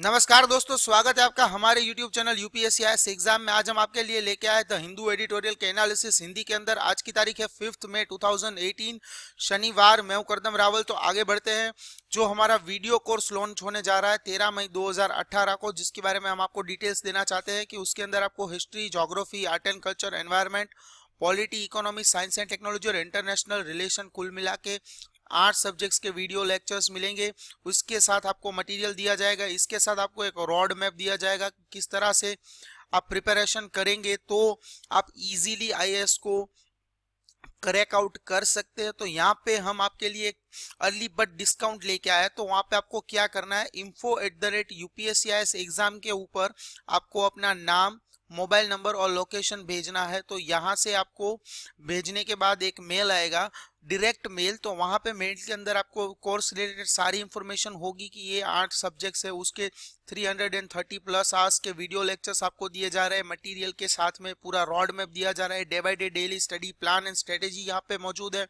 नमस्कार दोस्तों स्वागत है आपका हमारे YouTube चैनल यूपीएससी एग्जाम में आज हम आपके लिए लेके आए द हिंदू एडिटोरियल के एनालिसिस हिंदी के अंदर आज की तारीख है फिफ्थ मई 2018 शनिवार मैं हूं करदम रावल तो आगे बढ़ते हैं जो हमारा वीडियो कोर्स लॉन्च होने जा रहा है तेरह मई 2018 को जिसके बारे में हम आपको डिटेल्स देना चाहते हैं कि उसके अंदर आपको history geography art and culture environment polity economy science and technology और इंटरनेशनल रिलेशन कुल मिला के आठ सब्जेक्ट्स के वीडियो लेक्चर्स मिलेंगे उसके साथ आपको मटेरियल दिया जाएगा इसके साथ आपको एक रॉड मैप दिया जाएगा किस तरह से आप प्रिपरेशन करेंगे तो आप इजीली आईएएस को क्रैक आउट कर सकते हैं तो यहाँ पे हम आपके लिए एक अर्ली बट डिस्काउंट लेके आए तो वहाँ पे आपको क्या करना है info at the rate UPSC के ऊपर आपको अपना नाम मोबाइल नंबर और लोकेशन भेजना है तो यहाँ से आपको भेजने के बाद एक मेल आएगा डायरेक्ट मेल तो वहाँ पे मेल के अंदर आपको कोर्स रिलेटेड सारी इन्फॉर्मेशन होगी कि ये आठ सब्जेक्ट्स है उसके 330 प्लस आर्स के वीडियो लेक्चर्स आपको दिए जा रहे हैं मटेरियल के साथ में पूरा रॉड मैप दिया जा रहा है day by day daily study plan and strategy यहाँ पे मौजूद है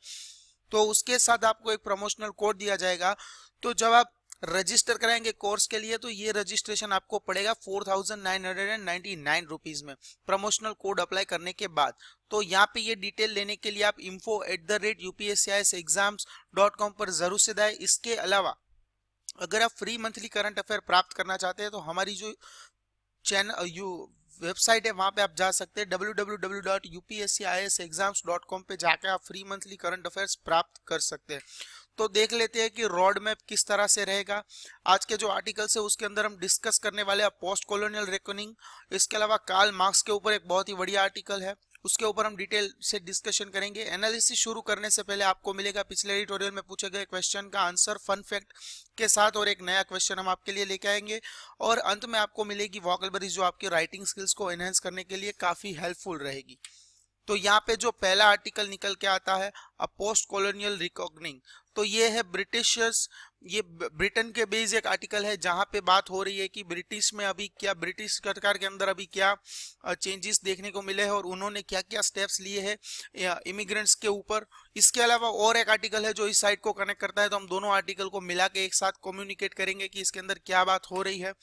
तो उसके साथ आपको एक प्रमोशनल कोड दिया जाएगा तो जब आप रजिस्टर कराएंगे कोर्स के लिए तो ये रजिस्ट्रेशन आपको पड़ेगा four thousand nine hundred and ninety nine rupees में प्रमोशनल कोड अप्लाई करने के बाद तो यहाँ पे ये डिटेल लेने के लिए आप info at the rate UPSC पर जरूर से दाए इसके अलावा अगर आप फ्री मंथली करंट अफेयर प्राप्त करना चाहते हैं तो हमारी जो चैनल यू वेबसाइट है वहां पे आप जा सकते हैं डब्ल्यू पे जाकर आप फ्री मंथली करंट अफेयर्स प्राप्त कर सकते हैं तो देख लेते हैं कि रोड मैप किस तरह से रहेगा आज के जो आर्टिकल्स है उसके अंदर हम डिस्कस करने वाले हैं पोस्ट कॉलोनियल रेकनिंग इसके अलावा कार्ल मार्क्स के ऊपर एक बहुत ही बढ़िया आर्टिकल है उसके ऊपर हम डिटेल से डिस्कशन करेंगे एनालिसिस शुरू करने से पहले आपको मिलेगा पिछले एडिटोरियल में पूछे गए क्वेश्चन का आंसर फन फैक्ट के साथ और एक नया क्वेश्चन हम आपके लिए लेके आएंगे और अंत में आपको मिलेगी वॉकलबरीज जो आपकी राइटिंग स्किल्स को एनहेंस करने के लिए काफ़ी हेल्पफुल रहेगी तो यहाँ पे जो पहला आर्टिकल निकल के आता है अ पोस्ट कॉलोनियल रिकॉग्निंग तो ये है ब्रिटिशर्स ये ब्रिटेन के बेस एक आर्टिकल है जहाँ पे बात हो रही है कि ब्रिटिश में अभी क्या ब्रिटिश सरकार के अंदर अभी क्या चेंजेस देखने को मिले हैं और उन्होंने क्या क्या स्टेप्स लिए हैं इमिग्रेंट्स के ऊपर इसके अलावा और एक आर्टिकल है जो इस साइड को कनेक्ट करता है तो हम दोनों आर्टिकल को मिला के एक साथ कम्युनिकेट करेंगे कि इसके अंदर क्या बात हो रही है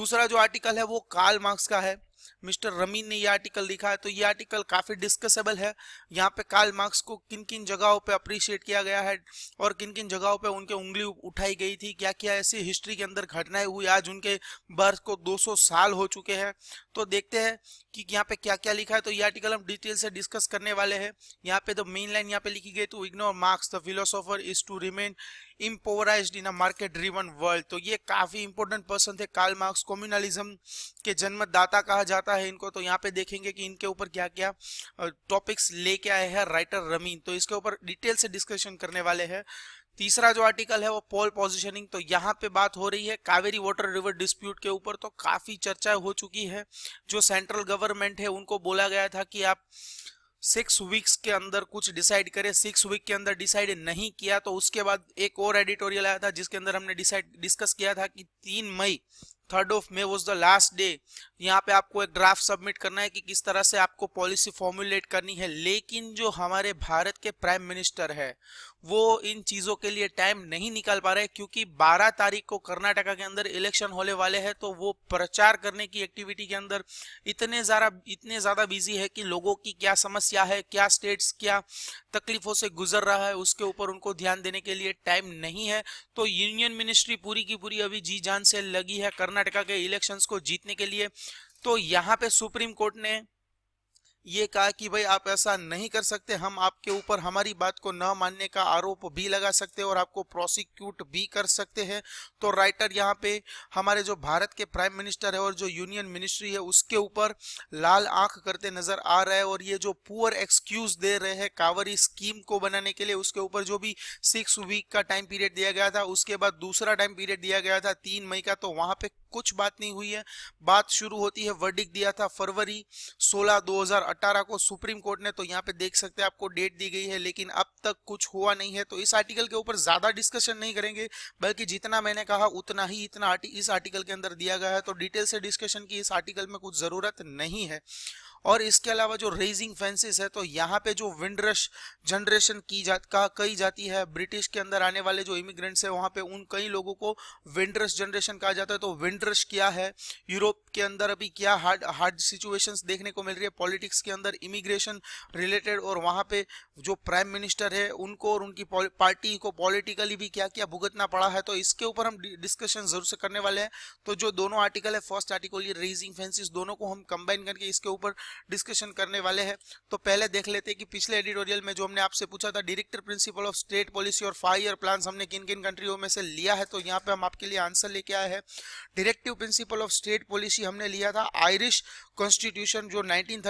दूसरा जो आर्टिकल है वो कार्ल मार्क्स का है मिस्टर रमीन ने यह आर्टिकल लिखा है तो ये आर्टिकल काफी डिस्कसेबल है यहाँ पे काल मार्क्स को किन किन जगहों पे अप्रिशिएट किया गया है और किन किन जगहों पे उनके उंगली उठाई गई थी क्या क्या ऐसी हिस्ट्री के अंदर घटनाएं हुई आज उनके बर्थ को 200 साल हो चुके हैं तो देखते हैं कि यहाँ पे क्या क्या लिखा है तो ये आर्टिकल हम डिटेल से डिस्कस करने वाले हैं यहाँ पे तो मेन लाइन यहाँ पे लिखी गई तो ignore Marx the philosopher is to remain impoverished in a market riven world तो ये काफी इंपोर्टेंट पर्सन थे कार्ल मार्क्स कॉम्युनलिज्म के जन्मदाता कहा जाता है इनको तो यहाँ पे देखेंगे कि इनके ऊपर क्या क्या टॉपिक्स लेके आए हैं राइटर रमीन तो इसके ऊपर डिटेल से डिस्कशन करने वाले हैं तीसरा जो आर्टिकल है वो पोल पोजिशनिंग तो यहाँ पे बात हो रही है कावेरी वाटर रिवर डिस्प्यूट के ऊपर तो काफी चर्चा हो चुकी है जो सेंट्रल गवर्नमेंट है उनको बोला गया था कि आप सिक्स वीक्स के अंदर कुछ डिसाइड करें सिक्स वीक के अंदर डिसाइड नहीं किया तो उसके बाद एक और एडिटोरियल आया था जिसके अंदर हमने डिसाइड डिस्कस किया था कि तीन मई third of May was the last day यहाँ पे आपको एक ड्राफ्ट सबमिट करना है कि किस तरह से आपको पॉलिसी फॉर्मुलेट करनी है लेकिन जो हमारे भारत के प्राइम मिनिस्टर है वो इन चीज़ों के लिए टाइम नहीं निकाल पा रहे क्योंकि 12 तारीख को कर्नाटका के अंदर इलेक्शन होने वाले हैं तो वो प्रचार करने की एक्टिविटी के अंदर इतने ज़्यादा इतने ज़्यादा बिजी है कि लोगों की क्या समस्या है क्या स्टेट्स क्या तकलीफों से गुजर रहा है उसके ऊपर उनको ध्यान देने के लिए टाइम नहीं है तो यूनियन मिनिस्ट्री पूरी की पूरी अभी जी जान से लगी है कर्नाटक कर्नाटका के इलेक्शंस को जीतने के लिए तो यहाँ पे सुप्रीम कोर्ट ने ये कहा कि भाई आप ऐसा नहीं कर सकते हम आपके ऊपर हमारी बात को न मानने का आरोप भी लगा सकते हैं और आपको प्रोसिक्यूट भी कर सकते हैं तो राइटर यहाँ पे हमारे जो भारत के प्राइम मिनिस्टर है और जो यूनियन मिनिस्ट्री है उसके ऊपर लाल आंख करते नजर आ रहा है और ये जो पुअर एक्सक्यूज दे रहे हैं कावरी स्कीम को बनाने के लिए उसके ऊपर जो भी सिक्स वीक का टाइम पीरियड दिया गया था उसके बाद दूसरा टाइम पीरियड दिया गया था तीन मई का तो वहां पे कुछ बात नहीं हुई है बात शुरू होती है वर्डिक दिया था फरवरी 16 2018 को सुप्रीम कोर्ट ने तो यहाँ पे देख सकते हैं आपको डेट दी गई है लेकिन अब तक कुछ हुआ नहीं है तो इस आर्टिकल के ऊपर ज्यादा डिस्कशन नहीं करेंगे बल्कि जितना मैंने कहा उतना ही इतना इस आर्टिकल के अंदर दिया गया है तो डिटेल से डिस्कशन की इस आर्टिकल में कुछ जरूरत नहीं है और इसके अलावा जो रेजिंग फेंसेस है तो यहाँ पे जो विंड रश जनरेशन की जा का कही जाती है ब्रिटिश के अंदर आने वाले जो इमिग्रेंट्स है वहाँ पे उन कई लोगों को विंड रश जनरेशन कहा जाता है तो विंड रश क्या है यूरोप के अंदर अभी क्या हार्ड हार्ड सिचुएशंस देखने को मिल रही है पॉलिटिक्स के अंदर इमिग्रेशन रिलेटेड और वहाँ पे जो प्राइम मिनिस्टर है उनको और उनकी पार्टी को पॉलिटिकली भी क्या क्या भुगतना पड़ा है तो इसके ऊपर हम डिस्कशन जरूर से करने वाले हैं तो जो दोनों आर्टिकल है फर्स्ट आर्टिकल ये रेजिंग फेंसिस दोनों को हम कंबाइन करके इसके ऊपर डिस्कशन करने वाले हैं तो पहले देख लेते हैं कि पिछले एडिटोरियल में जो हमने आपसे पूछा था director principle of state policy और फाइव ईयर प्लान हमने किन किन कंट्रियों में से लिया है तो यहाँ पे हम आपके लिए आंसर लेके आए हैं directive principle of state policy हमने लिया था आयरिश कॉन्स्टिट्यूशन जो नाइनटीन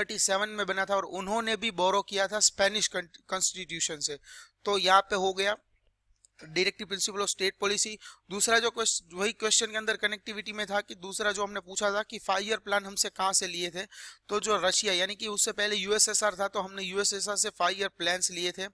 में बना था और उन्होंने भी बोरो किया था स्पेनिश कॉन्स्टिट्यूशन से तो यहाँ पे हो गया directive principle of state policy दूसरा जो क्वेश्चन वही क्वेश्चन के अंदर कनेक्टिविटी में था कि दूसरा जो हमने पूछा था कि फाइव ईयर प्लान हमसे कहाँ से लिए थे तो जो रशिया यानी कि उससे पहले यूएसएसआर था तो हमने यूएसएसआर से फाइव ईयर प्लान लिए थे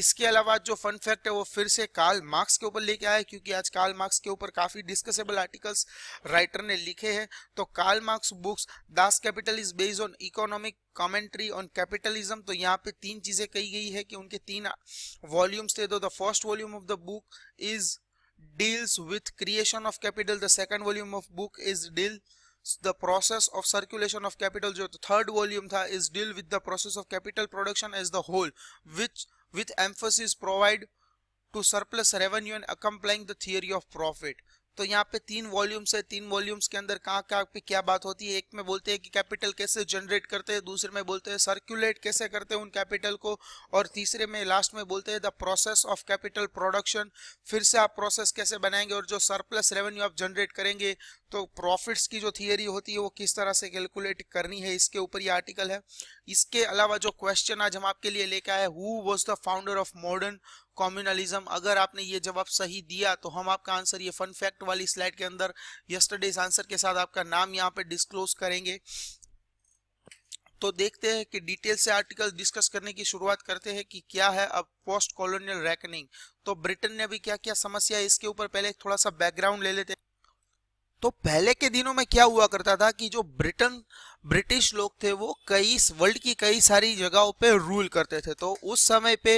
इसके अलावा जो फन फैक्ट है वो फिर से कार्ल मार्क्स के ऊपर लेके आया क्योंकि आज कार्ल मार्क्स के ऊपर काफी डिस्कसेबल आर्टिकल्स राइटर ने लिखे हैं तो Karl Marx books Das Kapital is based on economic commentary on capitalism तो यहाँ पे तीन चीजें कही गई है कि उनके तीन वॉल्यूम्स थे the first volume of the book is deals with creation of capital the second volume of book is deal the process of circulation of capital जो थर्ड वॉल्यूम था is deal with the process of capital production as the whole which with emphasis provide to surplus revenue and accompanying the theory of profit तो यहाँ पे तीन volumes है तीन volumes के अंदर कहाँ कहाँ पे क्या बात होती है एक में बोलते हैं कि कैपिटल कैसे जनरेट करते हैं दूसरे में बोलते हैं सर्कुलेट कैसे करते हैं उन कैपिटल को और तीसरे में लास्ट में बोलते हैं the process of capital production फिर से आप प्रोसेस कैसे बनाएंगे और जो सरप्लस रेवेन्यू आप जनरेट करेंगे तो प्रॉफिट्स की जो थियरी होती है वो किस तरह से कैलकुलेट करनी है इसके ऊपर ये आर्टिकल है इसके अलावा जो क्वेश्चन आज हम आपके लिए लेके आए who was the founder of modern communalism अगर आपने ये जवाब सही दिया तो हम आपका आंसर ये फन फैक्ट वाली स्लाइड के अंदर यस्टरडेज आंसर के साथ आपका नाम यहाँ पे डिस्क्लोज करेंगे तो देखते हैं कि डिटेल से आर्टिकल डिस्कस करने की शुरुआत करते हैं कि क्या है अब पोस्ट कॉलोनियल रैकनिंग तो ब्रिटेन ने भी क्या क्या समस्या है इसके ऊपर पहले थोड़ा सा बैकग्राउंड ले लेते हैं तो पहले के दिनों में क्या हुआ करता था कि जो ब्रिटेन ब्रिटिश लोग थे वो कई वर्ल्ड की कई सारी जगहों पे रूल करते थे तो उस समय पे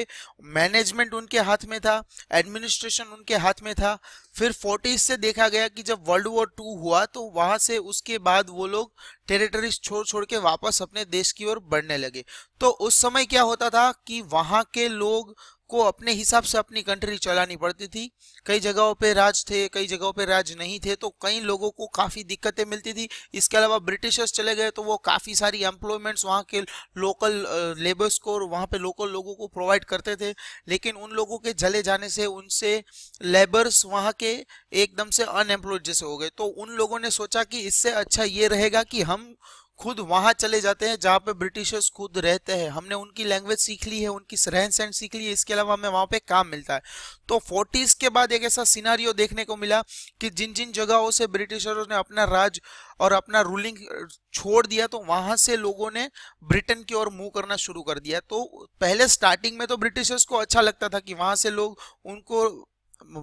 मैनेजमेंट उनके हाथ में था एडमिनिस्ट्रेशन उनके हाथ में था फिर फोर्टीज से देखा गया कि जब वर्ल्ड वॉर टू हुआ तो वहां से उसके बाद वो लोग टेरिटरीज छोड़ छोड़ के वापस अपने देश की ओर बढ़ने लगे तो उस समय क्या होता था कि वहां के लोग को अपने हिसाब से अपनी कंट्री चलानी पड़ती थी कई जगहों पे राज थे कई जगहों पे राज नहीं थे तो कई लोगों को काफ़ी दिक्कतें मिलती थी इसके अलावा ब्रिटिशर्स चले गए तो वो काफ़ी सारी एम्प्लॉयमेंट्स वहाँ के लोकल लेबर्स को और वहाँ पे लोकल लोगों को प्रोवाइड करते थे लेकिन उन लोगों के जले जाने से उनसे लेबर्स वहाँ के एकदम से अनएम्प्लॉयड जैसे हो गए तो उन लोगों ने सोचा कि इससे अच्छा ये रहेगा कि हम खुद वहां चले जाते हैं जहां पे ब्रिटिशर्स खुद रहते हैं हमने उनकी लैंग्वेज सीख ली है उनकी रहन सहन सीख ली है इसके अलावा हमें वहां पे काम मिलता है तो फोर्टीज के बाद एक ऐसा सिनारियो देखने को मिला कि जिन जिन जगहों से ब्रिटिशर्स ने अपना राज और अपना रूलिंग छोड़ दिया तो वहां से लोगों ने ब्रिटेन की ओर मूव करना शुरू कर दिया तो पहले स्टार्टिंग में तो ब्रिटिशर्स को अच्छा लगता था कि वहां से लोग उनको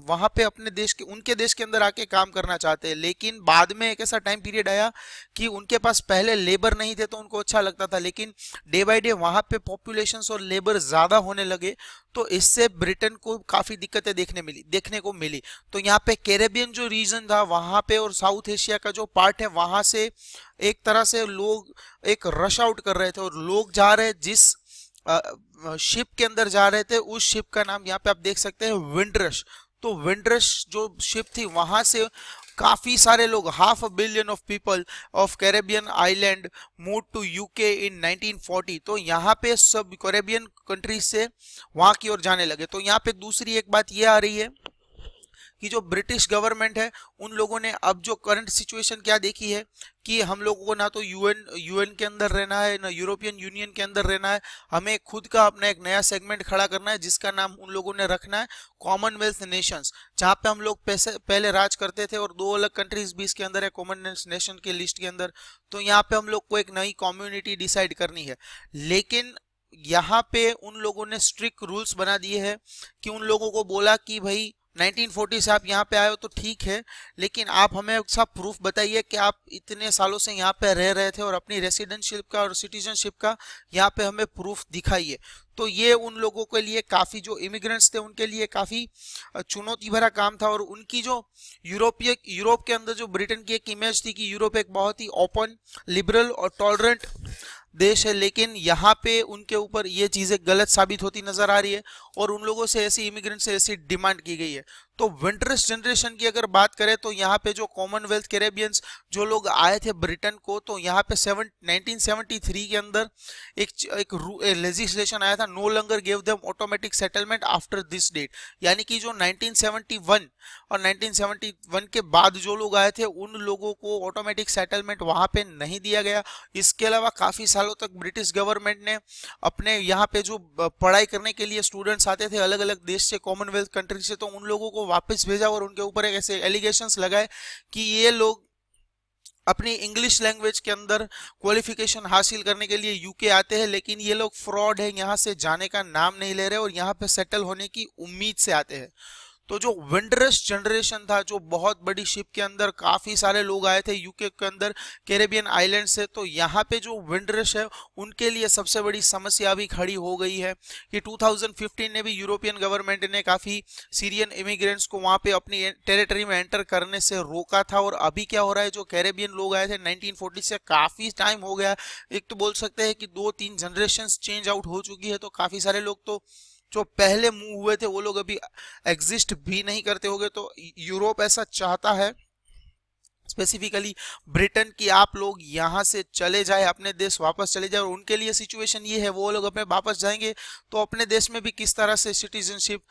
वहां पे अपने देश के उनके देश के अंदर आके काम करना चाहते हैं लेकिन बाद में एक ऐसा टाइम पीरियड आया कि उनके पास पहले लेबर नहीं थे तो उनको अच्छा लगता था लेकिन डे बाय डे वहां पे पॉपुलेशन और लेबर ज्यादा होने लगे तो इससे ब्रिटेन को काफी दिक्कतें देखने मिली देखने को मिली तो यहाँ पे कैरेबियन जो रीजन था वहां पे और साउथ एशिया का जो पार्ट है वहां से एक तरह से लोग एक रश आउट कर रहे थे और लोग जा रहे जिस शिप के अंदर जा रहे थे उस शिप का नाम यहाँ पे आप देख सकते हैं विंडरश तो विंड्रश जो शिप थी वहां से काफी सारे लोग half a billion of people of Caribbean island move to UK in 1940 तो यहाँ पे सब कैरेबियन कंट्रीज से वहां की ओर जाने लगे तो यहाँ पे दूसरी एक बात ये आ रही है कि जो ब्रिटिश गवर्नमेंट है उन लोगों ने अब जो करंट सिचुएशन क्या देखी है कि हम लोगों को ना तो यूएन यूएन के अंदर रहना है ना यूरोपियन यूनियन के अंदर रहना है हमें खुद का अपना एक नया सेगमेंट खड़ा करना है जिसका नाम उन लोगों ने रखना है कॉमनवेल्थ नेशंस जहाँ पे हम लोग पहले राज करते थे और दो अलग कंट्रीज भी इसके अंदर है कॉमनवेल्थ नेशन के लिस्ट के अंदर तो यहाँ पे हम लोग को एक नई कॉम्युनिटी डिसाइड करनी है लेकिन यहाँ पे उन लोगों ने स्ट्रिक्ट रूल्स बना दिए हैं कि उन लोगों को बोला कि भाई 1940 से आप यहाँ पे आए हो तो ठीक है लेकिन आप हमें सब प्रूफ बताइए कि आप इतने सालों से यहाँ पे रह रहे थे और अपनी रेसिडेंटशिप का और सिटीजनशिप का यहाँ पे हमें प्रूफ दिखाइए तो ये उन लोगों के लिए काफ़ी जो इमिग्रेंट्स थे उनके लिए काफ़ी चुनौती भरा काम था और उनकी जो यूरोपीय यूरोप के अंदर जो ब्रिटेन की एक इमेज थी कि यूरोप एक बहुत ही ओपन लिबरल और टॉलरेंट देश है लेकिन यहाँ पे उनके ऊपर ये चीज़ें गलत साबित होती नज़र आ रही है और उन लोगों से ऐसी इमिग्रेंट से ऐसी डिमांड की गई है तो विंटर्स जनरेशन की अगर बात करें तो यहाँ पे जो कॉमनवेल्थ कैरेबियंस जो लोग आए थे ब्रिटेन को तो यहाँ पे सेवन नाइनटीन के अंदर एक एक, एक लेजिस्लेशन आया था no longer gave them automatic settlement after this date यानी कि जो 1971 और 1971 के बाद जो लोग आए थे उन लोगों को ऑटोमेटिक सेटलमेंट वहाँ पे नहीं दिया गया इसके अलावा काफ़ी सालों तक ब्रिटिश गवर्नमेंट ने अपने यहाँ पे जो पढ़ाई करने के लिए स्टूडेंट इंडियंस आते थे अलग अलग देश से कॉमनवेल्थ कंट्री से तो उन लोगों को वापस भेजा और उनके ऊपर एक ऐसे एलिगेशन लगाए कि ये लोग अपनी इंग्लिश लैंग्वेज के अंदर क्वालिफिकेशन हासिल करने के लिए यूके आते हैं लेकिन ये लोग फ्रॉड है यहाँ से जाने का नाम नहीं ले रहे और यहाँ पे सेटल होने की उम्मीद से आते हैं तो जो विंडरस जनरेशन था जो बहुत बड़ी शिप के अंदर काफी सारे लोग आए थे यूके के अंदर कैरेबियन आइलैंड से तो यहाँ पे जो विंडरस है उनके लिए सबसे बड़ी समस्या भी खड़ी हो गई है कि 2015 ने भी यूरोपियन गवर्नमेंट ने काफी सीरियन इमिग्रेंट्स को वहां पे अपनी टेरिटरी में एंटर करने से रोका था और अभी क्या हो रहा है जो कैरेबियन लोग आए थे नाइनटीन से काफी टाइम हो गया एक तो बोल सकते हैं कि दो तीन जनरेशन चेंज आउट हो चुकी है तो काफी सारे लोग तो जो पहले मूव हुए थे वो लोग अभी एग्जिस्ट भी नहीं करते होंगे तो यूरोप ऐसा चाहता है स्पेसिफिकली ब्रिटेन की आप लोग यहाँ से चले जाए अपने देश वापस चले जाए और उनके लिए सिचुएशन ये है वो लोग अपने वापस जाएंगे तो अपने देश में भी किस तरह से सिटीजनशिप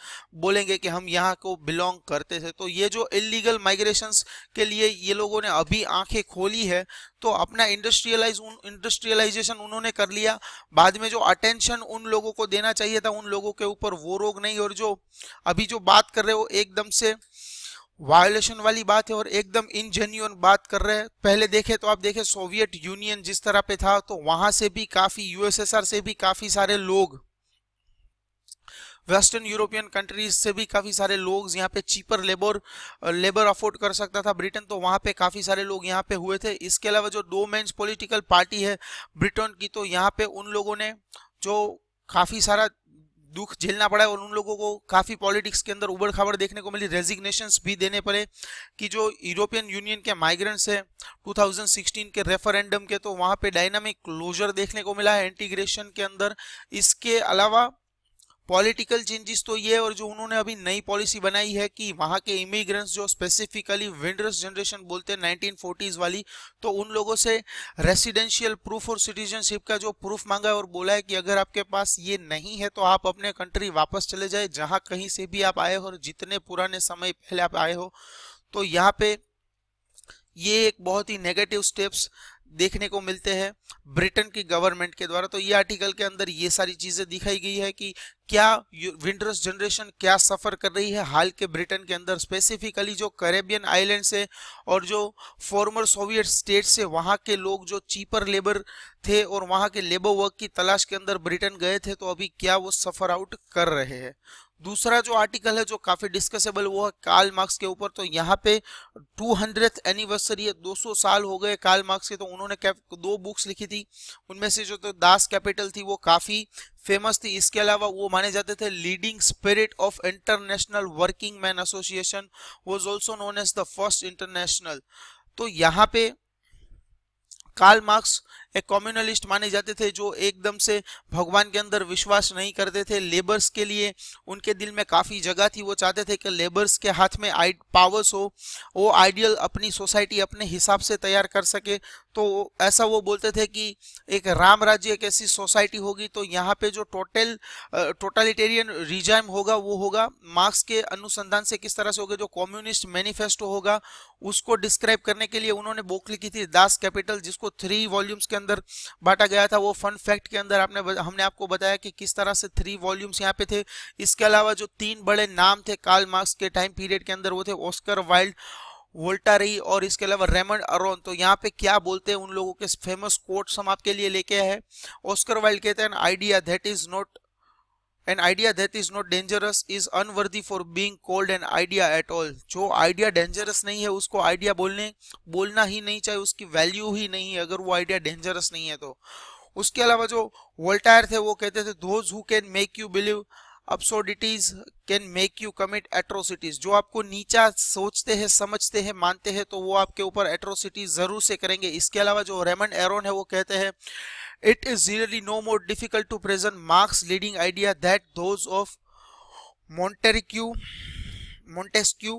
बोलेंगे कि हम यहाँ को बिलोंग करते थे तो ये जो इलीगल माइग्रेशन के लिए ये लोगों ने अभी आंखें खोली है तो अपना इंडस्ट्रियलाइज इंडस्ट्रियलाइजेशन उन्होंने कर लिया बाद में जो अटेंशन उन लोगों को देना चाहिए था उन लोगों के ऊपर वो रोग नहीं और जो अभी जो बात कर रहे हो एकदम से वायोलेशन वाली बात है और एकदम इनजेन्यून बात कर रहे हैं पहले देखे तो आप देखे सोवियत यूनियन जिस तरह पे था तो वहां से भी काफी यूएसएसआर से भी काफी सारे लोग वेस्टर्न यूरोपियन कंट्रीज से भी काफी सारे लोग यहाँ पे चीपर लेबर लेबर अफोर्ड कर सकता था ब्रिटेन तो वहां पे काफी सारे लोग यहाँ पे हुए थे इसके अलावा जो दो मेन्स पॉलिटिकल पार्टी है ब्रिटेन की तो यहाँ पे उन लोगों ने जो काफी सारा दुख झेलना पड़ा है और उन लोगों को काफ़ी पॉलिटिक्स के अंदर उबड़ खाबड़ देखने को मिली रेजिग्नेशन भी देने पड़े कि जो यूरोपियन यूनियन के माइग्रेंट्स है 2016 के रेफरेंडम के तो वहां पे डायनामिक क्लोजर देखने को मिला है इंटीग्रेशन के अंदर इसके अलावा पॉलिटिकल चेंजेस तो ये और जो उन्होंने अभी नई पॉलिसी बनाई है कि वहाँ के इमिग्रेंट्स जो स्पेसिफिकली विंडर्स जनरेशन बोलते हैं 1940s वाली तो उन लोगों से रेसिडेंशियल प्रूफ और सिटीजनशिप का जो प्रूफ मांगा है और बोला है कि अगर आपके पास ये नहीं है तो आप अपने कंट्री वापस चले जाए जहाँ कहीं से भी आप आए हो और जितने पुराने समय पहले आप आए हो तो यहाँ पे ये एक बहुत ही नेगेटिव स्टेप्स देखने को मिलते हैं ब्रिटेन की गवर्नमेंट के द्वारा तो ये आर्टिकल के अंदर ये सारी चीजें दिखाई गई है कि क्या विंडरस जनरेशन क्या सफर कर रही है हाल के ब्रिटेन के अंदर स्पेसिफिकली जो करेबियन आइलैंड से और जो फॉर्मर सोवियत स्टेट से वहाँ के लोग जो चीपर लेबर थे और वहाँ के लेबर वर्क की तलाश के अंदर ब्रिटेन गए थे तो अभी क्या वो सफर आउट कर रहे हैं दूसरा जो आर्टिकल है जो काफी डिस्कसेबल वो है कार्ल मार्क्स के ऊपर तो यहाँ पे टू हंड्रेड एनिवर्सरी है 200 साल हो गए कार्ल मार्क्स के तो उन्होंने दो बुक्स लिखी थी उनमें से जो तो दास कैपिटल थी वो काफी फेमस थी इसके अलावा वो माने जाते थे leading spirit of international working man association was also known as the first international तो यहाँ पे कार्ल मार्क्स एक कॉम्युनलिस्ट माने जाते थे जो एकदम से भगवान के अंदर विश्वास नहीं करते थे लेबर्स के लिए उनके दिल में काफ़ी जगह थी वो चाहते थे कि लेबर्स के हाथ में आई पावर्स हो वो आइडियल अपनी सोसाइटी अपने हिसाब से तैयार कर सके तो ऐसा वो बोलते थे कि एक राम राज्य एक ऐसी सोसाइटी होगी तो यहाँ पे जो टोटल टोटलिटेरियन रिजाइम होगा वो होगा मार्क्स के अनुसंधान से किस तरह से होगा जो कम्युनिस्ट मैनिफेस्टो होगा उसको डिस्क्राइब करने के लिए उन्होंने बुक लिखी थी दास कैपिटल जिसको थ्री वॉल्यूम्स के अंदर बांटा गया था वो फन फैक्ट के अंदर आपने हमने आपको बताया कि किस तरह से थ्री वॉल्यूम्स यहाँ पे थे इसके अलावा जो तीन बड़े नाम थे कार्ल मार्क्स के टाइम पीरियड के अंदर वो थे ऑस्कर वाइल्ड वोल्टा रही और इसके अलावा रेमंड अरोन तो यहाँ पे क्या बोलते हैं उन लोगों के फेमस कोट्स हम आपके लिए लेके आए हैं ऑस्कर वाइल्ड कहते हैं idea that is not an idea that is not dangerous is unworthy for being called an idea at all जो आइडिया डेंजरस नहीं है उसको आइडिया बोलने बोलना ही नहीं चाहिए उसकी वैल्यू ही नहीं है अगर वो आइडिया डेंजरस नहीं है तो उसके अलावा जो वोल्टायर थे वो कहते थे those who can make you believe absurdities can make you commit atrocities जो आपको नीचा सोचते हैं समझते हैं मानते हैं तो वो आपके ऊपर एट्रोसिटीज जरूर से करेंगे इसके अलावा जो रेमंड एरोन है वो कहते हैं it is really no more difficult to present Marx leading idea that those of Montesquieu Montesquieu,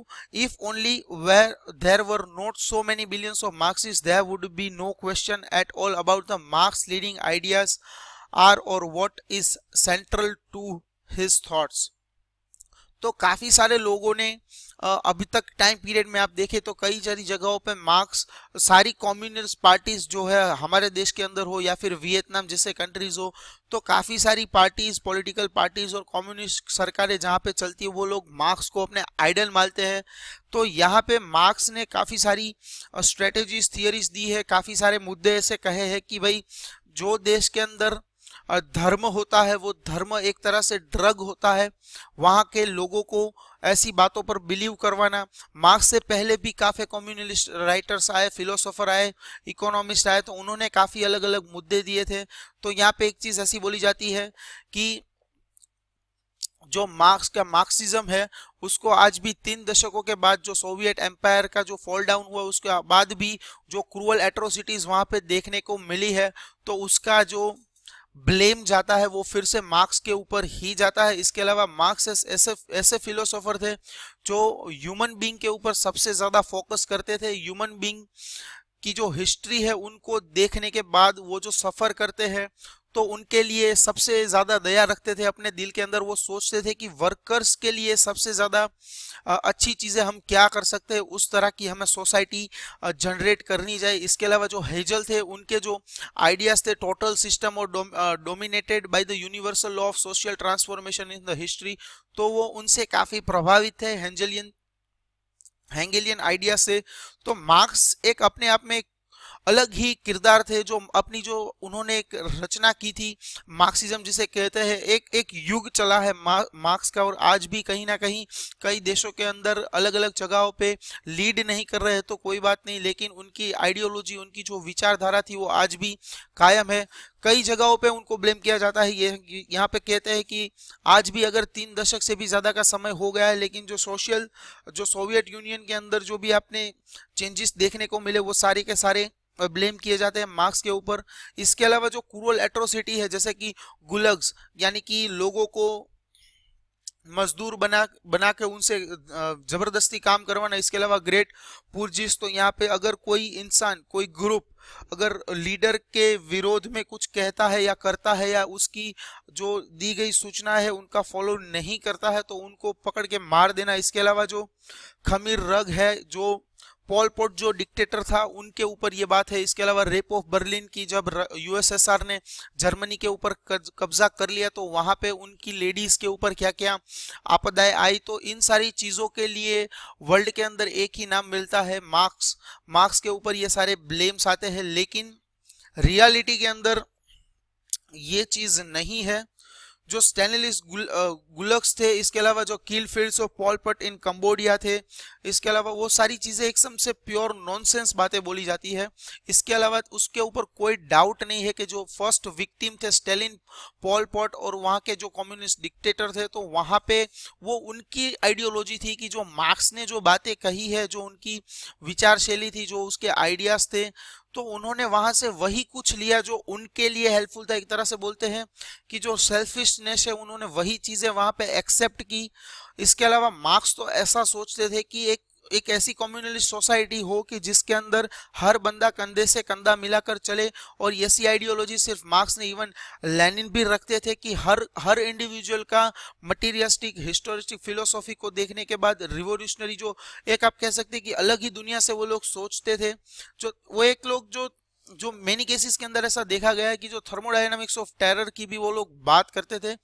if only where there were not so many billions of Marxists, there would be no question at all about the Marx leading ideas are or what is central to his thoughts तो काफ़ी सारे लोगों ने अभी तक time period में आप देखें तो कई सारी जगहों पे मार्क्स सारी कम्युनिस्ट पार्टीज जो है हमारे देश के अंदर हो या फिर वियतनाम जैसे कंट्रीज हो तो काफ़ी सारी पार्टीज पॉलिटिकल पार्टीज और कम्युनिस्ट सरकारें जहाँ पे चलती है वो लोग मार्क्स को अपने आइडल मानते हैं तो यहाँ पे मार्क्स ने काफ़ी सारी स्ट्रेटेजीज थियरीज दी है काफ़ी सारे मुद्दे ऐसे कहे हैं कि भाई जो देश के अंदर धर्म होता है वो धर्म एक तरह से ड्रग होता है वहाँ के लोगों को ऐसी बातों पर बिलीव करवाना मार्क्स से पहले भी काफ़ी कम्युनलिस्ट राइटर्स आए फिलोसोफर आए इकोनॉमिस्ट आए तो उन्होंने काफ़ी अलग अलग मुद्दे दिए थे तो यहाँ पे एक चीज़ ऐसी बोली जाती है कि जो मार्क्स का मार्क्सिज्म है उसको आज भी तीन दशकों के बाद जो सोवियत एम्पायर का जो फॉल डाउन हुआ उसके बाद भी जो क्रूअल एट्रोसिटीज़ वहाँ पे देखने को मिली है तो उसका जो ब्लेम जाता है वो फिर से मार्क्स के ऊपर ही जाता है इसके अलावा मार्क्स ऐसे ऐसे फिलोसोफर थे जो ह्यूमन बींग के ऊपर सबसे ज़्यादा फोकस करते थे ह्यूमन बींग की जो हिस्ट्री है उनको देखने के बाद वो जो सफ़र करते हैं तो उनके लिए सबसे ज़्यादा दया रखते थे अपने दिल के अंदर वो सोचते थे कि वर्कर्स के लिए सबसे ज़्यादा अच्छी चीज़ें हम क्या कर सकते हैं उस तरह की हमें सोसाइटी जनरेट करनी चाहिए इसके अलावा जो हेजल थे उनके जो आइडियाज़ थे टोटल सिस्टम और dominated by the universal law of social transformation in the history तो वो उनसे काफ़ी प्रभावित थे हेंजलियन हैंगेलियन आइडिया से तो मार्क्स एक अपने आप में एक अलग ही किरदार थे जो अपनी जो उन्होंने एक रचना की थी मार्क्सिज्म जिसे कहते हैं एक एक युग चला है मा, मार्क्स का और आज भी कहीं ना कहीं कई देशों के अंदर अलग अलग जगहों पे लीड नहीं कर रहे तो कोई बात नहीं लेकिन उनकी आइडियोलॉजी उनकी जो विचारधारा थी वो आज भी कायम है कई जगहों पे उनको ब्लेम किया जाता है ये यहाँ पे कहते हैं कि आज भी अगर तीन दशक से भी ज़्यादा का समय हो गया है लेकिन जो सोशल जो सोवियत यूनियन के अंदर जो भी आपने चेंजेस देखने को मिले वो सारे के सारे ब्लेम किए जाते हैं मार्क्स के ऊपर इसके अलावा जो क्रूअल एट्रोसिटी है जैसे कि गुलग्स यानी कि लोगों को मजदूर बना बना के उनसे जबरदस्ती काम करवाना इसके अलावा ग्रेट पुर्जिस तो यहाँ पे अगर कोई इंसान कोई ग्रुप अगर लीडर के विरोध में कुछ कहता है या करता है या उसकी जो दी गई सूचना है उनका फॉलो नहीं करता है तो उनको पकड़ के मार देना इसके अलावा जो खमीर रग है जो पॉल पोट जो डिक्टेटर था उनके ऊपर ये बात है इसके अलावा रेप ऑफ बर्लिन की जब यूएसएसआर ने जर्मनी के ऊपर कब्जा कर लिया तो वहां पे उनकी लेडीज के ऊपर क्या क्या आपदाएं आई तो इन सारी चीजों के लिए वर्ल्ड के अंदर एक ही नाम मिलता है मार्क्स मार्क्स के ऊपर ये सारे ब्लेम्स आते हैं लेकिन रियालिटी के अंदर ये चीज नहीं है जो स्टेनलिस गुलक्स थे इसके अलावा जो kill fields of Pol Pot in Cambodia थे इसके अलावा वो सारी चीज़ें एकदम से प्योर नॉनसेंस बातें बोली जाती है इसके अलावा उसके ऊपर कोई डाउट नहीं है कि जो फर्स्ट विक्टिम थे स्टेलिन पॉलपट और वहाँ के जो कम्युनिस्ट डिक्टेटर थे तो वहाँ पे वो उनकी आइडियोलॉजी थी कि जो मार्क्स ने जो बातें कही है जो उनकी विचारशैली थी जो उसके आइडियाज थे तो उन्होंने वहां से वही कुछ लिया जो उनके लिए हेल्पफुल था एक तरह से बोलते हैं कि जो सेल्फिशनेस है उन्होंने वही चीजें वहां पे एक्सेप्ट की इसके अलावा मार्क्स तो ऐसा सोचते थे कि एक एक ऐसी कम्युनलिस्ट सोसाइटी हो कि जिसके अंदर हर बंदा कंधे से कंधा मिलाकर चले और ऐसी आइडियोलॉजी सिर्फ मार्क्स ने इवन लेनिन भी रखते थे कि हर हर इंडिविजुअल का मटीरियलिस्टिक हिस्टोरिस्टिक फिलोसॉफी को देखने के बाद रिवोल्यूशनरी जो एक आप कह सकते हैं कि अलग ही दुनिया से वो लोग सोचते थे जो वो एक लोग जो जो मेनी केसेस के अंदर ऐसा देखा गया है कि जो थर्मोडाइनमिक्स ऑफ टेरर की भी वो लोग बात करते थे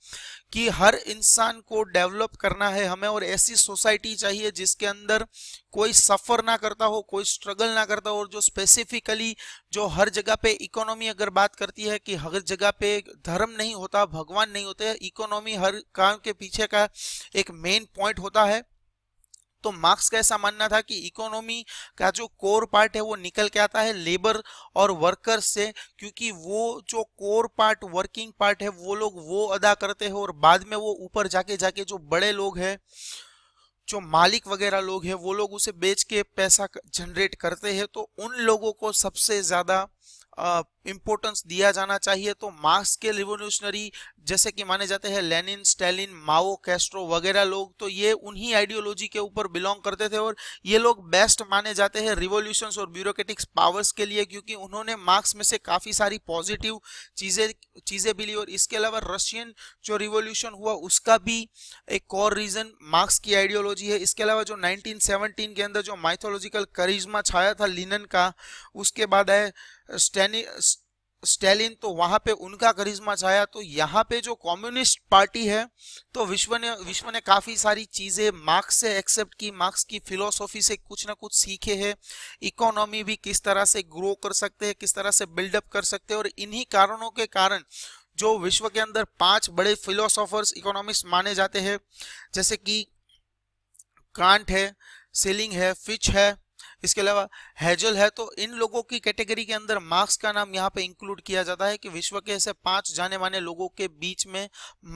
कि हर इंसान को डेवलप करना है हमें और ऐसी सोसाइटी चाहिए जिसके अंदर कोई सफ़र ना करता हो कोई स्ट्रगल ना करता हो और जो स्पेसिफिकली जो हर जगह पे इकोनॉमी अगर बात करती है कि हर जगह पे धर्म नहीं होता भगवान नहीं होते इकोनॉमी हर काम के पीछे का एक मेन पॉइंट होता है तो मार्क्स का ऐसा मानना था कि इकोनॉमी का जो कोर पार्ट है वो निकल के आता है लेबर और वर्कर्स से क्योंकि वो जो कोर पार्ट वर्किंग पार्ट है वो लोग वो अदा करते हैं और बाद में वो ऊपर जाके जाके जो बड़े लोग हैं जो मालिक वगैरह लोग हैं वो लोग उसे बेच के पैसा जनरेट करते हैं तो उन लोगों को सबसे ज़्यादा इम्पोर्टेंस दिया जाना चाहिए तो मार्क्स के रिवोल्यूशनरी जैसे कि माने जाते हैं लेनिन स्टेलिन माओ कैस्ट्रो वगैरह लोग तो ये उन्हीं आइडियोलॉजी के ऊपर बिलोंग करते थे और ये लोग बेस्ट माने जाते हैं रिवोल्यूशंस और ब्यूरोक्रेटिक्स पावर्स के लिए क्योंकि उन्होंने मार्क्स में से काफ़ी सारी पॉजिटिव चीज़ें चीज़ें भी ली और इसके अलावा रशियन जो रिवोल्यूशन हुआ उसका भी एक और रीज़न मार्क्स की आइडियोलॉजी है इसके अलावा जो नाइनटीन के अंदर जो माइथोलॉजिकल करिज्मा छाया था लिनन का उसके बाद है स्टेलिन तो वहां पे उनका करिश्मा छाया तो यहाँ पे जो कम्युनिस्ट पार्टी है तो विश्व ने विश्व ने काफी सारी चीजें मार्क्स से एक्सेप्ट की मार्क्स की फिलोसॉफी से कुछ ना कुछ सीखे हैं इकोनॉमी भी किस तरह से ग्रो कर सकते हैं किस तरह से बिल्डअप कर सकते हैं और इन्हीं कारणों के कारण जो विश्व के अंदर पांच बड़े फिलोसॉफर्स इकोनॉमिस्ट माने जाते हैं जैसे कि कांट है सेलिंग है फिच है इसके अलावा हैजल है तो इन लोगों की कैटेगरी के अंदर मार्क्स का नाम यहाँ पे इंक्लूड किया जाता है कि विश्व के ऐसे पांच जाने माने लोगों के बीच में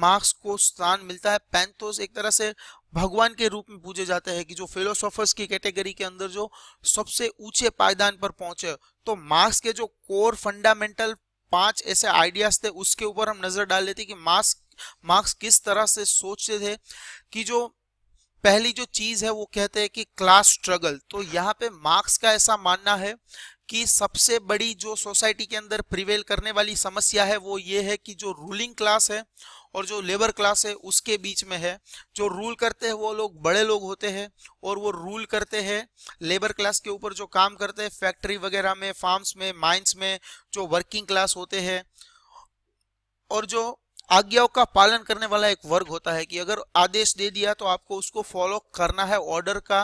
मार्क्स को स्थान मिलता है पैंथोस एक तरह से भगवान के रूप में पूजे जाते हैं कि जो फिलोसोफर्स की कैटेगरी के अंदर जो सबसे ऊंचे पायदान पर पहुंचे तो मार्क्स के जो कोर फंडामेंटल पांच ऐसे आइडियाज थे उसके ऊपर हम नजर डाल लेते कि मार्क्स मार्क्स किस तरह से सोचते थे कि जो पहली जो चीज है वो कहते हैं कि क्लास स्ट्रगल तो यहाँ पे मार्क्स का ऐसा मानना है कि सबसे बड़ी जो सोसाइटी के अंदर प्रिवेल करने वाली समस्या है वो ये है कि जो रूलिंग क्लास है और जो लेबर क्लास है उसके बीच में है जो रूल करते हैं वो लोग बड़े लोग होते हैं और वो रूल करते हैं लेबर क्लास के ऊपर जो काम करते हैं फैक्ट्री वगैरह में फार्म्स में माइंस में जो वर्किंग क्लास होते हैं और जो आज्ञाओं का पालन करने वाला एक वर्ग होता है कि अगर आदेश दे दिया तो आपको उसको फॉलो करना है ऑर्डर का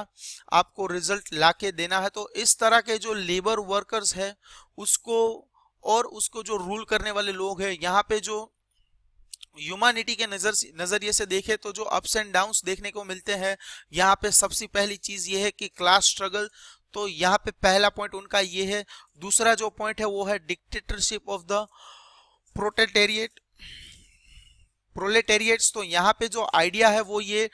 आपको रिजल्ट लाके देना है तो इस तरह के जो लेबर वर्कर्स है उसको और उसको जो रूल करने वाले लोग हैं यहाँ पे जो ह्यूमैनिटी के नजर नजरिए से देखें तो जो अप्स एंड डाउन्स देखने को मिलते हैं यहाँ पे सबसे पहली चीज ये है कि क्लास स्ट्रगल तो यहाँ पे पहला पॉइंट उनका ये है दूसरा जो पॉइंट है वो है dictatorship of the proletariat proletariats तो यहाँ पे जो आइडिया है वो ये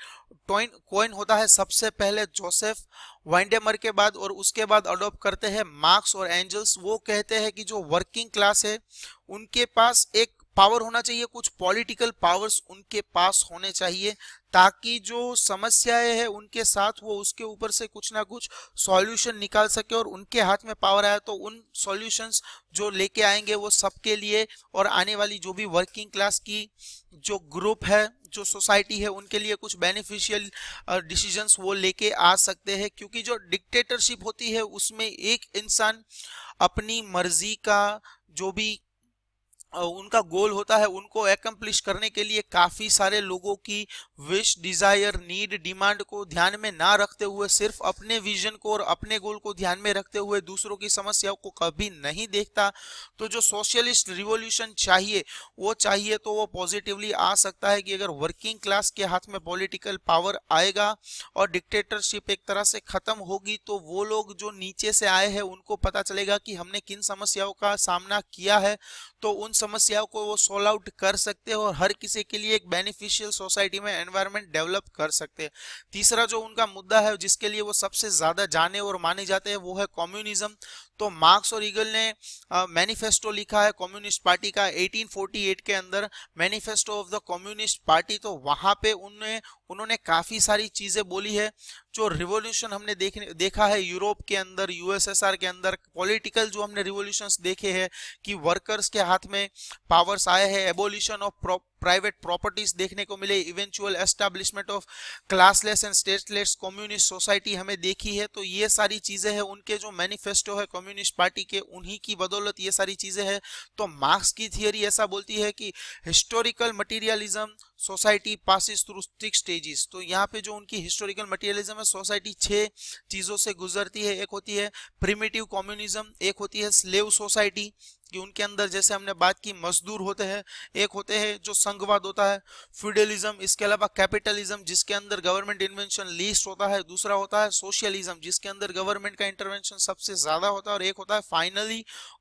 टॉइन कोइन होता है सबसे पहले जोसेफ वाइंडेमर के बाद और उसके बाद अडोप्ट करते हैं मार्क्स और एंजल्स वो कहते हैं कि जो वर्किंग क्लास है उनके पास एक पावर होना चाहिए कुछ पॉलिटिकल पावर्स उनके पास होने चाहिए ताकि जो समस्याएं हैं उनके साथ वो उसके ऊपर से कुछ ना कुछ सॉल्यूशन निकाल सके और उनके हाथ में पावर आया तो उन सॉल्यूशंस जो लेके आएंगे वो सबके लिए और आने वाली जो भी वर्किंग क्लास की जो ग्रुप है जो सोसाइटी है उनके लिए कुछ बेनिफिशियल डिसीजंस वो लेके आ सकते हैं क्योंकि जो डिक्टेटरशिप होती है उसमें एक इंसान अपनी मर्जी का जो भी उनका गोल होता है उनको एकम्प्लिश करने के लिए काफ़ी सारे लोगों की विश डिज़ायर नीड डिमांड को ध्यान में ना रखते हुए सिर्फ अपने विजन को और अपने गोल को ध्यान में रखते हुए दूसरों की समस्याओं को कभी नहीं देखता तो जो सोशलिस्ट रिवोल्यूशन चाहिए वो चाहिए तो वो पॉजिटिवली आ सकता है कि अगर वर्किंग क्लास के हाथ में पॉलिटिकल पावर आएगा और डिक्टेटरशिप एक तरह से ख़त्म होगी तो वो लोग जो नीचे से आए हैं उनको पता चलेगा कि हमने किन समस्याओं का सामना किया है तो उन समस्याओं को वो सोल्व आउट कर सकते हैं और हर किसी के लिए एक बेनिफिशियल सोसाइटी में एनवायरमेंट डेवलप कर सकते हैं तीसरा जो उनका मुद्दा है जिसके लिए वो सबसे ज्यादा जाने और माने जाते हैं वो है कम्युनिज्म तो मार्क्स और ईगल ने मैनिफेस्टो लिखा है कम्युनिस्ट पार्टी का 1848 के अंदर manifesto of the communist party तो वहां पे उन्होंने उन्होंने काफी सारी चीजें बोली है जो रिवोल्यूशन हमने देखने देखा है यूरोप के अंदर यूएसएसआर के अंदर पॉलिटिकल जो हमने रिवोल्यूशन देखे हैं कि वर्कर्स के हाथ में पावर्स आए हैं एबोल्यूशन ऑफ प्राइवेट प्रॉपर्टीज देखने को मिले eventual establishment of classless and stateless communist society हमें देखी है तो ये सारी चीजें हैं उनके जो मैनिफेस्टो है कम्युनिस्ट पार्टी के उन्हीं की बदौलत ये सारी चीजें हैं तो मार्क्स की थियोरी ऐसा बोलती है कि historical materialism society passes through six stages तो यहाँ पे जो उनकी हिस्टोरिकल मटेरियलिज्म है सोसाइटी छह चीजों से गुजरती है एक होती है प्रिमेटिव कॉम्युनिज्म एक होती है स्लेव सोसाइटी कि उनके अंदर जैसे हमने बात की मजदूर होते हैं एक होते हैं जो संघवाद होता है फ्यूडलिज्म इसके अलावा कैपिटलिज्म जिसके अंदर गवर्नमेंट इन्वेंशन लीस्ट होता है दूसरा होता है सोशलिज्म जिसके अंदर गवर्नमेंट का इंटरवेंशन सबसे ज्यादा होता है और एक होता है फाइनली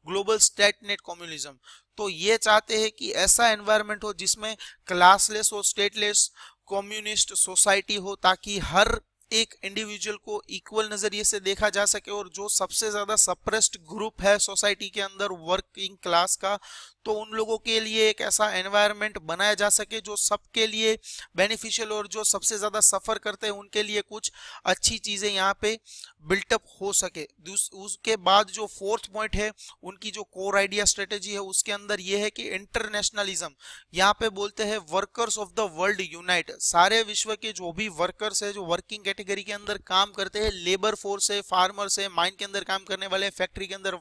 ग्लोबल स्टेटनेट कॉम्युनिज्म तो ये चाहते हैं कि ऐसा एनवायरमेंट हो जिसमें क्लासलेस और स्टेटलेस कम्युनिस्ट सोसाइटी हो ताकि हर एक इंडिविजुअल को इक्वल नजरिए से देखा जा सके और जो सबसे ज्यादा सप्रेस्ड ग्रुप है सोसाइटी के अंदर वर्किंग क्लास का तो उन लोगों के लिए एक ऐसा एनवायरनमेंट बनाया जा सके जो सबके लिए बेनिफिशियल और जो सबसे ज़्यादा सफ़र करते हैं उनके लिए कुछ अच्छी चीज़ें यहाँ पे बिल्टअप हो सके उसके बाद जो फोर्थ पॉइंट है उनकी जो कोर आइडिया स्ट्रेटेजी है उसके अंदर ये है कि इंटरनेशनलिज्म यहाँ पे बोलते हैं workers of the world unite सारे विश्व के जो भी वर्कर्स है जो वर्किंग कैटेगरी के अंदर काम करते हैं लेबर फोर्स है फार्मर्स है माइन के अंदर काम करने वाले फैक्ट्री के अंदर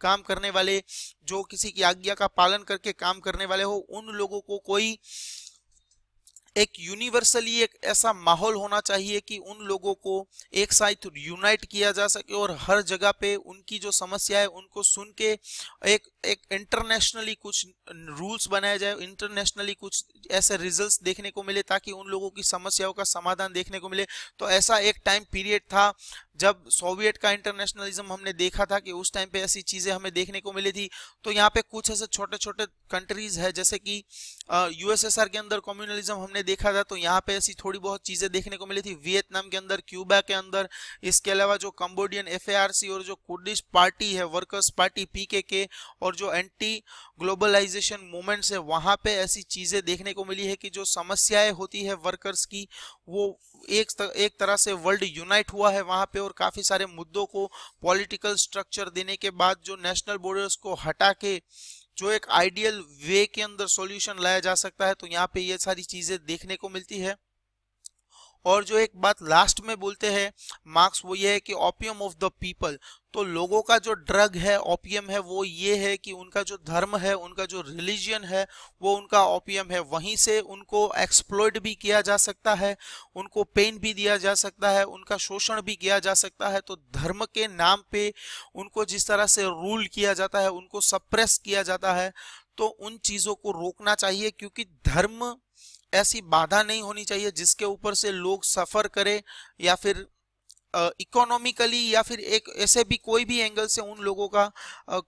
काम करने वाले जो किसी की आज्ञा का पालन करके काम करने वाले हो उन लोगों को कोई एक यूनिवर्सली एक ऐसा माहौल होना चाहिए कि उन लोगों को एक साथ यूनाइट किया जा सके और हर जगह पे उनकी जो समस्या है उनको सुन के एक एक इंटरनेशनली कुछ रूल्स बनाए जाए इंटरनेशनली कुछ ऐसे रिजल्ट्स देखने को मिले ताकि उन लोगों की समस्याओं का समाधान देखने को मिले तो ऐसा एक टाइम पीरियड था जब सोवियत का इंटरनेशनलिज्म हमने देखा था कि उस टाइम पे ऐसी चीजें हमें देखने को मिली थी तो यहाँ पे कुछ ऐसे छोटे छोटे कंट्रीज है जैसे कि यूएसएसआर के अंदर कम्युनलिज्म हमने देखा था तो यहाँ पे ऐसी थोड़ी बहुत चीजें देखने को मिली थी वियतनाम के अंदर क्यूबा के अंदर इसके अलावा जो कम्बोडियन एफ और जो कुर्डिश पार्टी है वर्कर्स पार्टी पी और जो एंटी ग्लोबलाइजेशन मूवमेंट्स है वहां पे ऐसी चीजें देखने को मिली है कि जो समस्याएं होती है वर्कर्स की वो एक एक तरह से वर्ल्ड यूनाइट हुआ है वहां पे और काफी सारे मुद्दों को पॉलिटिकल स्ट्रक्चर देने के बाद जो नेशनल बॉर्डर्स को हटा के जो एक आइडियल वे के अंदर सॉल्यूशन लाया जा सकता है तो यहाँ पे ये सारी चीजें देखने को मिलती है और जो एक बात लास्ट में बोलते हैं मार्क्स वो ये है कि ओपियम ऑफ द पीपल तो लोगों का जो ड्रग है ओपियम है वो ये है कि उनका जो धर्म है उनका जो रिलीजियन है वो उनका ओपियम है वहीं से उनको एक्सप्लोइड भी किया जा सकता है उनको पेन भी दिया जा सकता है उनका शोषण भी किया जा सकता है तो धर्म के नाम पे उनको जिस तरह से रूल किया जाता है उनको सप्रेस किया जाता है तो उन चीज़ों को रोकना चाहिए क्योंकि धर्म ऐसी बाधा नहीं होनी चाहिए जिसके ऊपर से लोग सफ़र करें या फिर इकोनॉमिकली या फिर एक ऐसे भी कोई भी एंगल से उन लोगों का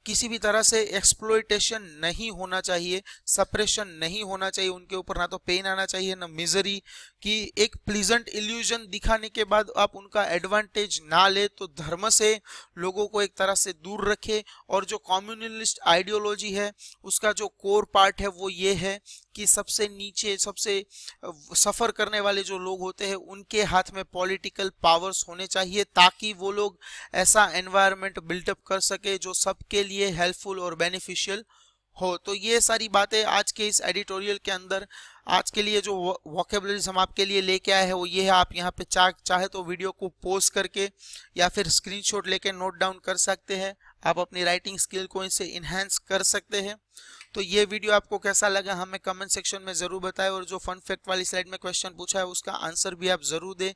किसी भी तरह से एक्सप्लोइटेशन नहीं होना चाहिए सप्रेशन नहीं होना चाहिए उनके ऊपर ना तो पेन आना चाहिए ना मिजरी कि एक प्लीजेंट इल्यूजन दिखाने के बाद आप उनका एडवांटेज ना ले तो धर्म से लोगों को एक तरह से दूर रखे और जो कॉम्युनलिस्ट आइडियोलॉजी है उसका जो कोर पार्ट है वो ये है कि सबसे नीचे सबसे सफ़र करने वाले जो लोग होते हैं उनके हाथ में पॉलिटिकल पावर्स होने चाहिए चाहिए ताकि वो लोग ऐसा एनवायरनमेंट बिल्टअप कर सके जो सबके लिए हेल्पफुल और बेनिफिशियल हो तो ये सारी बातें आज के इस एडिटोरियल के अंदर आज के लिए जो वॉकेबलरीज हम आपके लिए लेके आए हैं वो ये है आप यहाँ पे चाह चाहे तो वीडियो को पोज करके या फिर स्क्रीनशॉट लेके नोट डाउन कर सकते हैं आप अपनी राइटिंग स्किल को इनसे इन्हेंस कर सकते हैं तो ये वीडियो आपको कैसा लगा हमें कमेंट सेक्शन में ज़रूर बताएं और जो फन फैक्ट वाली स्लाइड में क्वेश्चन पूछा है उसका आंसर भी आप ज़रूर दें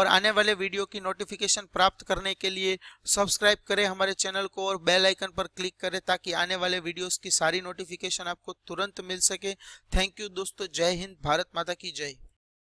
और आने वाले वीडियो की नोटिफिकेशन प्राप्त करने के लिए सब्सक्राइब करें हमारे चैनल को और बेल आइकन पर क्लिक करें ताकि आने वाले वीडियोज़ की सारी नोटिफिकेशन आपको तुरंत मिल सके थैंक यू दोस्तों जय हिंद भारत माता की जय